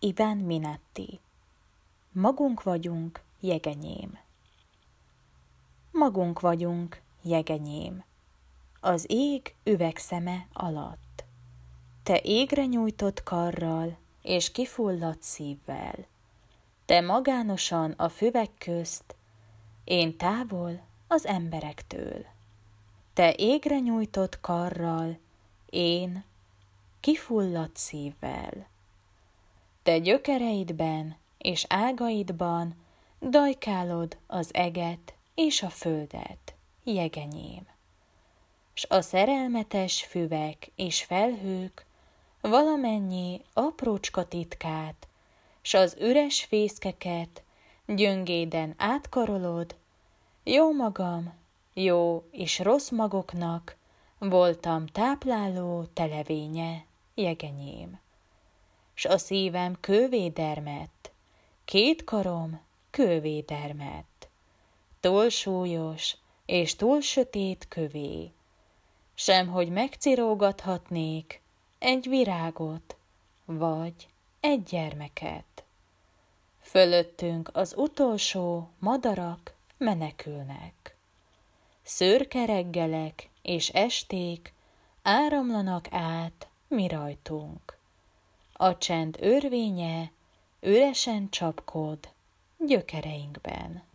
Iben Minetti. Magunk vagyunk, jegenyém. Magunk vagyunk, jegenyém. Az ég üvegszeme alatt. Te égre nyújtott karral és kifulladt szívvel. Te magánosan a füvek közt, én távol az emberektől. Te égre nyújtott karral, én kifulladt szívvel. Te gyökereidben és ágaidban dajkálod az eget és a földet, jegenyém. S a szerelmetes füvek és felhők valamennyi aprócska titkát, s az üres fészkeket gyöngéden átkarolod, jó magam, jó és rossz magoknak voltam tápláló televénye, jegenyém s a szívem kővé dermett, két karom kővé dermett, túl súlyos és túl sötét kövé, sem hogy megcirógathatnék egy virágot vagy egy gyermeket. Fölöttünk az utolsó madarak menekülnek. Szürke reggelek és esték áramlanak át mi rajtunk a csend örvénye üresen csapkod gyökereinkben.